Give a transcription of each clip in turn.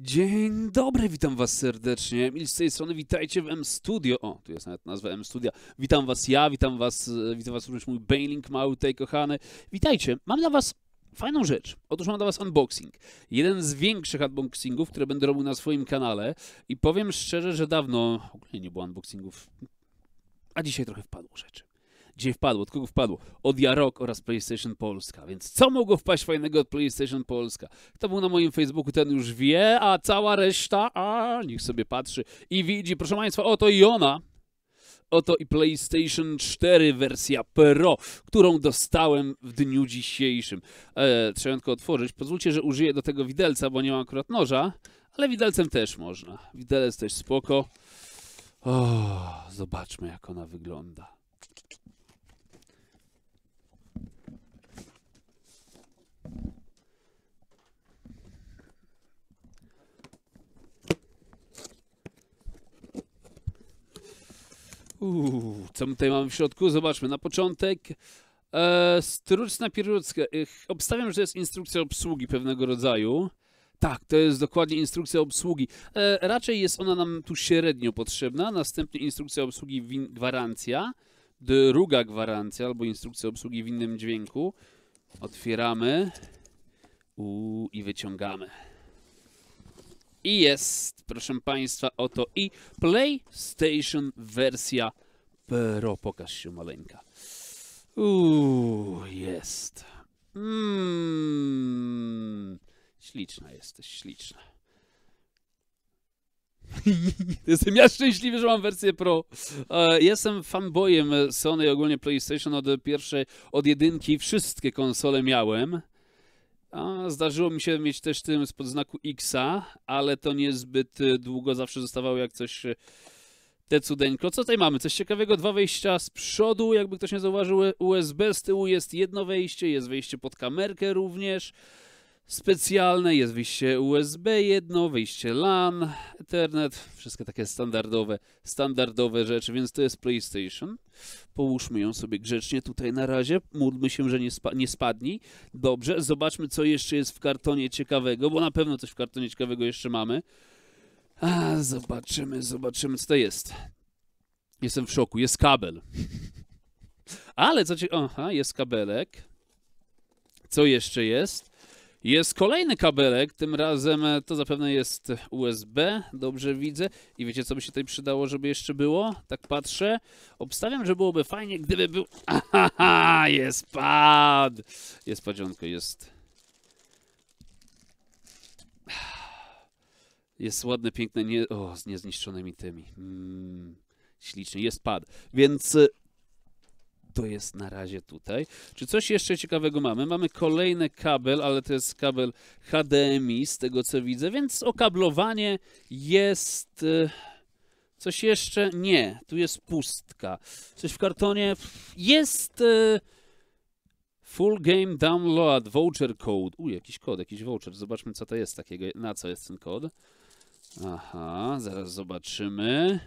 Dzień dobry, witam was serdecznie. Emil z tej strony, witajcie w M-Studio. O, tu jest nawet nazwa M-Studia. Witam was ja, witam was, e, witam was również mój Bailing mały tutaj, kochany. Witajcie, mam dla was fajną rzecz. Otóż mam dla was unboxing. Jeden z większych unboxingów, które będę robił na swoim kanale i powiem szczerze, że dawno, ogólnie nie było unboxingów, a dzisiaj trochę wpadło rzeczy. Gdzie wpadło? Od kogo wpadło? Od Jarok oraz PlayStation Polska. Więc co mogło wpaść fajnego od PlayStation Polska? Kto był na moim Facebooku, ten już wie, a cała reszta, a niech sobie patrzy i widzi. Proszę Państwa, oto i ona. Oto i PlayStation 4 wersja Pro, którą dostałem w dniu dzisiejszym. Eee, trzeba tylko otworzyć. Pozwólcie, że użyję do tego widelca, bo nie mam akurat noża, ale widelcem też można. Widelec też spoko. O, zobaczmy, jak ona wygląda. Uuu, co my tutaj mamy w środku? Zobaczmy. Na początek e, struczna pierwotka. E, obstawiam, że to jest instrukcja obsługi pewnego rodzaju. Tak, to jest dokładnie instrukcja obsługi. E, raczej jest ona nam tu średnio potrzebna. Następnie instrukcja obsługi win gwarancja. Druga gwarancja albo instrukcja obsługi w innym dźwięku. Otwieramy. Uuu, i wyciągamy. I jest, proszę Państwa, oto i PlayStation wersja Pro. Pokaż się maleńka. Uuu, jest. Mmm. Śliczna jesteś, śliczna. Jestem ja szczęśliwy, że mam wersję Pro. E, jestem fanboyem Sony ogólnie PlayStation od pierwszej, od jedynki. Wszystkie konsole miałem. A, zdarzyło mi się mieć też tym spod znaku Xa, ale to niezbyt y, długo zawsze zostawało jak coś y, te cudeńko. Co tutaj mamy? Coś ciekawego, dwa wejścia z przodu, jakby ktoś nie zauważył USB, z tyłu jest jedno wejście, jest wejście pod kamerkę również specjalne, jest wyjście USB jedno, wyjście LAN, Ethernet, wszystkie takie standardowe, standardowe rzeczy, więc to jest PlayStation. Połóżmy ją sobie grzecznie tutaj na razie, módlmy się, że nie, spa nie Dobrze, zobaczmy co jeszcze jest w kartonie ciekawego, bo na pewno coś w kartonie ciekawego jeszcze mamy. A, zobaczymy, zobaczymy co to jest. Jestem w szoku, jest kabel. Ale co cię... Aha, jest kabelek. Co jeszcze jest? Jest kolejny kabelek, tym razem e, to zapewne jest USB, dobrze widzę. I wiecie, co by się tutaj przydało, żeby jeszcze było? Tak patrzę. Obstawiam, że byłoby fajnie, gdyby był... Aha, jest pad! Jest padzionko, jest... Jest ładne, piękne, nie... O, z niezniszczonymi tymi. Mm, ślicznie, jest pad. Więc e, to jest na razie tutaj. Czy coś jeszcze ciekawego mamy? Mamy kolejny kabel, ale to jest kabel HDMI z tego co widzę, więc okablowanie jest... E, coś jeszcze? Nie, tu jest pustka. Coś w kartonie? Jest... E, full Game Download Voucher Code. U, jakiś kod, jakiś voucher. Zobaczmy, co to jest takiego, na co jest ten kod. Aha, zaraz zobaczymy.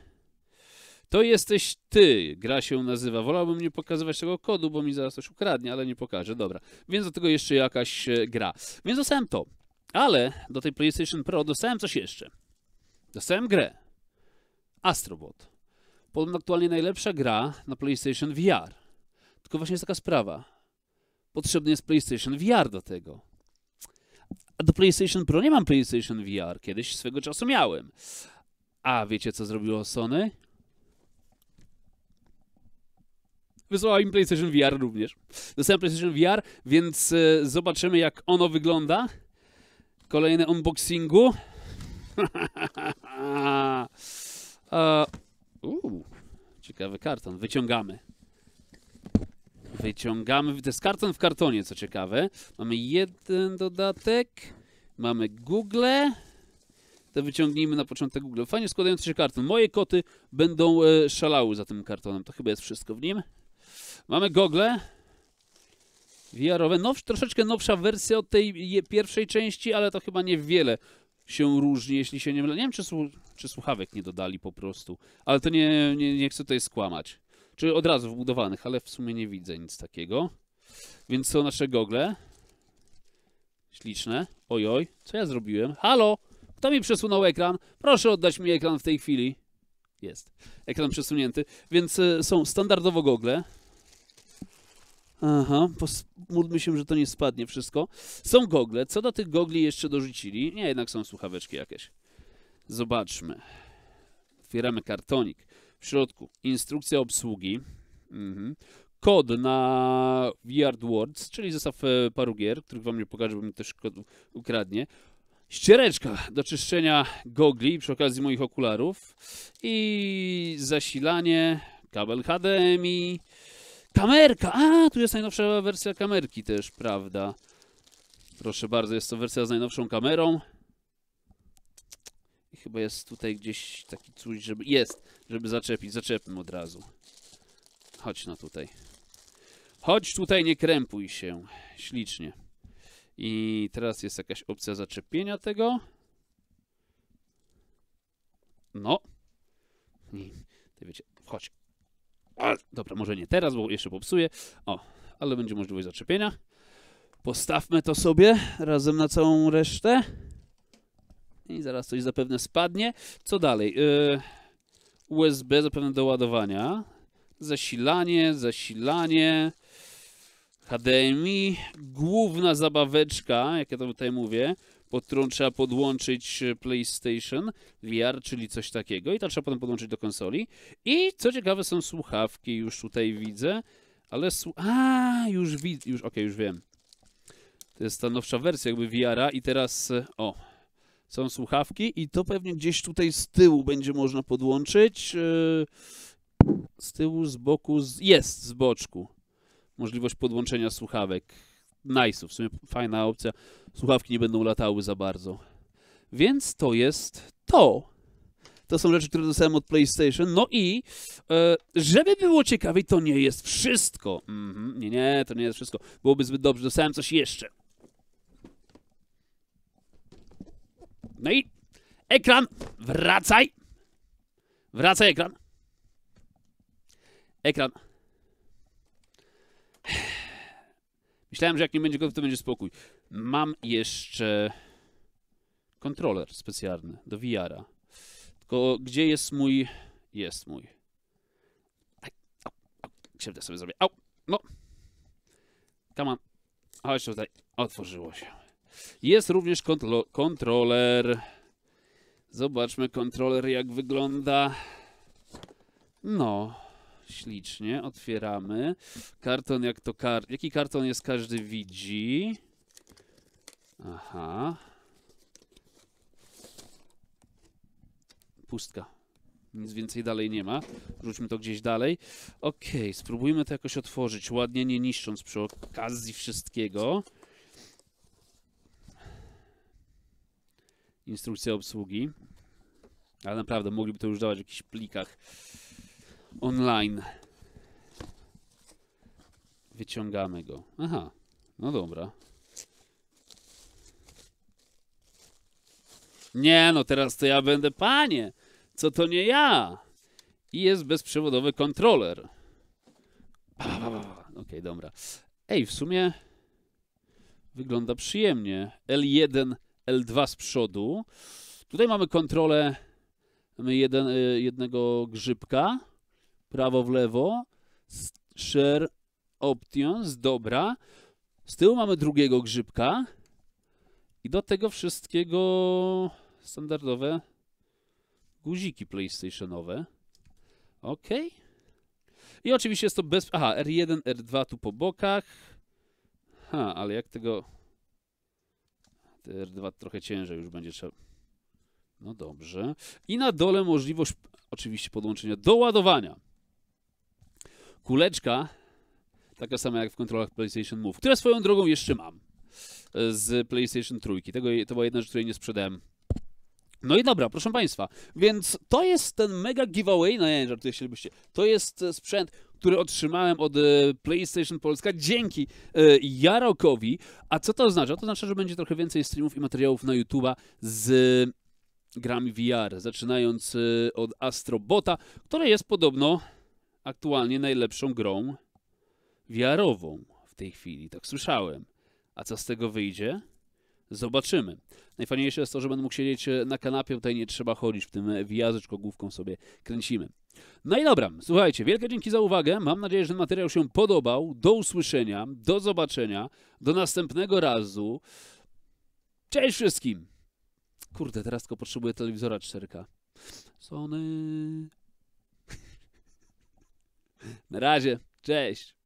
To jesteś ty. Gra się nazywa. Wolałbym nie pokazywać tego kodu, bo mi zaraz coś ukradnie, ale nie pokażę. Dobra. Więc do tego jeszcze jakaś e, gra. Więc dostałem to. Ale do tej PlayStation Pro dostałem coś jeszcze. Dostałem grę. Astrobot. Podobno aktualnie najlepsza gra na PlayStation VR. Tylko właśnie jest taka sprawa. Potrzebny jest PlayStation VR do tego. A do PlayStation Pro nie mam PlayStation VR. Kiedyś swego czasu miałem. A wiecie, co zrobiło Sony? wysłała im PlayStation VR również. Dostałem PlayStation VR, więc e, zobaczymy jak ono wygląda. Kolejne unboxingu. uh, ciekawy karton. Wyciągamy. Wyciągamy. To jest karton w kartonie, co ciekawe. Mamy jeden dodatek. Mamy Google to wyciągnijmy na początek Google. Fajnie składający się karton. Moje koty będą e, szalały za tym kartonem. To chyba jest wszystko w nim. Mamy gogle VR-owe. troszeczkę nowsza wersja od tej pierwszej części, ale to chyba niewiele się różni, jeśli się nie mylę. Nie wiem, czy, czy słuchawek nie dodali po prostu, ale to nie, nie, nie chcę tutaj skłamać. Czy od razu wbudowanych, ale w sumie nie widzę nic takiego. Więc są nasze gogle. Śliczne. Ojoj, co ja zrobiłem? Halo! Kto mi przesunął ekran? Proszę oddać mi ekran w tej chwili. Jest. Ekran przesunięty. Więc e, są standardowo gogle. Aha, módlmy się, że to nie spadnie wszystko. Są gogle. Co do tych gogli jeszcze dorzucili? Nie, jednak są słuchaweczki jakieś. Zobaczmy. Otwieramy kartonik. W środku instrukcja obsługi. Mhm. Kod na Yard Words, czyli zestaw e, paru gier, których wam nie pokażę, bo mi też kod ukradnie. Ściereczka do czyszczenia gogli przy okazji moich okularów i zasilanie, kabel HDMI, Kamerka! A, tu jest najnowsza wersja kamerki też, prawda? Proszę bardzo, jest to wersja z najnowszą kamerą. I chyba jest tutaj gdzieś taki coś, żeby... Jest! Żeby zaczepić. Zaczepmy od razu. Chodź no tutaj. Chodź tutaj, nie krępuj się. Ślicznie. I teraz jest jakaś opcja zaczepienia tego. No. Ty wiecie, chodź. A, dobra, może nie teraz, bo jeszcze popsuję. O, ale będzie możliwość zaczepienia. Postawmy to sobie razem na całą resztę. I zaraz coś zapewne spadnie. Co dalej? Yy, USB zapewne do ładowania. Zasilanie, zasilanie. HDMI. Główna zabaweczka, jak ja to tutaj mówię pod którą trzeba podłączyć e, PlayStation VR, czyli coś takiego i to trzeba potem podłączyć do konsoli. I co ciekawe są słuchawki, już tutaj widzę, ale su A, już widzę, już, okej, okay, już wiem. To jest stanowcza nowsza wersja jakby VR-a i teraz, e, o, są słuchawki i to pewnie gdzieś tutaj z tyłu będzie można podłączyć. E, z tyłu, z boku, z... jest, z boczku. Możliwość podłączenia słuchawek. Nice, w sumie fajna opcja. Słuchawki nie będą latały za bardzo. Więc to jest to. To są rzeczy, które dostałem od PlayStation. No i, e, żeby było ciekawiej, to nie jest wszystko. Mm -hmm. Nie, nie, to nie jest wszystko. Byłoby zbyt dobrze. Dostałem coś jeszcze. No i ekran, wracaj. Wracaj ekran. Ekran. Myślałem, że jak nie będzie gotów, to będzie spokój. Mam jeszcze kontroler specjalny do VR-a. Tylko gdzie jest mój... Jest mój. Aj, au, au, sobie zrobię. Au, no. Come on. Chodź tutaj. Otworzyło się. Jest również kontro kontroler. Zobaczmy kontroler, jak wygląda. No ślicznie, otwieramy. Karton jak to kar... Jaki karton jest każdy widzi? Aha. Pustka. Nic więcej dalej nie ma. Rzućmy to gdzieś dalej. Ok, spróbujmy to jakoś otworzyć, ładnie, nie niszcząc przy okazji wszystkiego. Instrukcja obsługi. Ale naprawdę, mogliby to już dawać w jakichś plikach online. Wyciągamy go. Aha, no dobra. Nie, no teraz to ja będę, panie, co to nie ja? I jest bezprzewodowy kontroler. Okej, okay, dobra. Ej, w sumie wygląda przyjemnie. L1, L2 z przodu. Tutaj mamy kontrolę mamy jeden, y, jednego grzybka prawo w lewo, share options, dobra. Z tyłu mamy drugiego grzybka i do tego wszystkiego standardowe guziki PlayStationowe. OK. I oczywiście jest to bez... Aha, R1, R2 tu po bokach. Ha, ale jak tego... Te R2 trochę ciężej już będzie trzeba... No dobrze. I na dole możliwość oczywiście podłączenia do ładowania kuleczka, taka sama jak w kontrolach PlayStation Move, która swoją drogą jeszcze mam e, z PlayStation Trójki. Tego, to była jedna rzecz, której nie sprzedałem. No i dobra, proszę Państwa, więc to jest ten mega giveaway, no nie, żartuję, chcielibyście, to jest e, sprzęt, który otrzymałem od e, PlayStation Polska dzięki Jarokowi. A co to oznacza? To oznacza, że będzie trochę więcej streamów i materiałów na YouTube'a z grami VR, zaczynając od Astrobota, które jest podobno aktualnie najlepszą grą wiarową w tej chwili, tak słyszałem. A co z tego wyjdzie? Zobaczymy. Najfajniejsze jest to, że będę mógł siedzieć e, na kanapie, tutaj nie trzeba chodzić, w tym e, wijażyczko główką sobie kręcimy. No i dobra, słuchajcie, wielkie dzięki za uwagę. Mam nadzieję, że ten materiał się podobał. Do usłyszenia, do zobaczenia, do następnego razu. Cześć wszystkim! Kurde, teraz tylko potrzebuję telewizora 4K. Sony... Na razie, cześć.